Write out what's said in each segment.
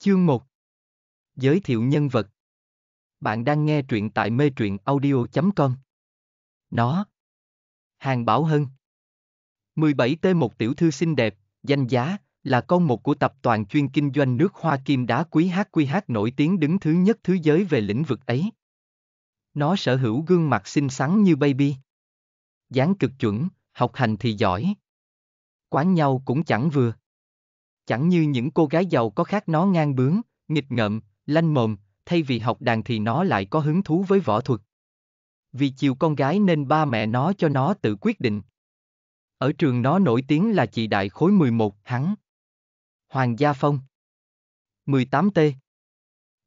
Chương 1 Giới thiệu nhân vật Bạn đang nghe truyện tại mê truyện audio.com Nó Hàng Bảo Hân 17 t một tiểu thư xinh đẹp, danh giá, là con một của tập toàn chuyên kinh doanh nước hoa kim đá quý HQH nổi tiếng đứng thứ nhất thế giới về lĩnh vực ấy. Nó sở hữu gương mặt xinh xắn như baby. dáng cực chuẩn, học hành thì giỏi. Quán nhau cũng chẳng vừa chẳng như những cô gái giàu có khác nó ngang bướng, nghịch ngợm, lanh mồm, thay vì học đàn thì nó lại có hứng thú với võ thuật. Vì chiều con gái nên ba mẹ nó cho nó tự quyết định. Ở trường nó nổi tiếng là chị đại khối 11, hắn. Hoàng Gia Phong 18T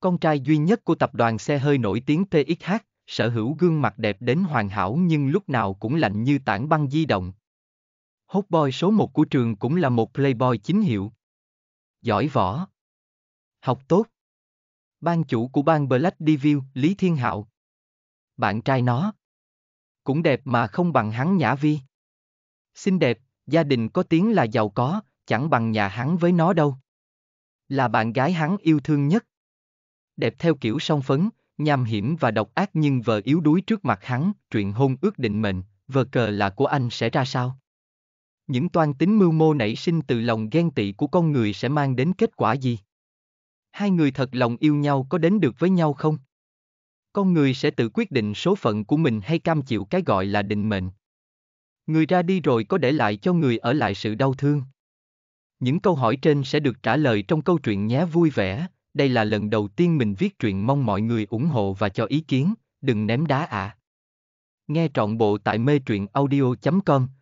Con trai duy nhất của tập đoàn xe hơi nổi tiếng TXH, sở hữu gương mặt đẹp đến hoàn hảo nhưng lúc nào cũng lạnh như tảng băng di động. hot boy số 1 của trường cũng là một playboy chính hiệu giỏi võ. Học tốt. Ban chủ của ban Black Devil, Lý Thiên Hạo. Bạn trai nó. Cũng đẹp mà không bằng hắn Nhã Vi. Xinh đẹp, gia đình có tiếng là giàu có, chẳng bằng nhà hắn với nó đâu. Là bạn gái hắn yêu thương nhất. Đẹp theo kiểu song phấn, nham hiểm và độc ác nhưng vợ yếu đuối trước mặt hắn, chuyện hôn ước định mệnh, vờ cờ là của anh sẽ ra sao? những toan tính mưu mô nảy sinh từ lòng ghen tị của con người sẽ mang đến kết quả gì? Hai người thật lòng yêu nhau có đến được với nhau không? Con người sẽ tự quyết định số phận của mình hay cam chịu cái gọi là định mệnh. Người ra đi rồi có để lại cho người ở lại sự đau thương. Những câu hỏi trên sẽ được trả lời trong câu chuyện nhé vui vẻ. Đây là lần đầu tiên mình viết truyện mong mọi người ủng hộ và cho ý kiến, đừng ném đá ạ. À. Nghe trọn bộ tại mê truyện audio.com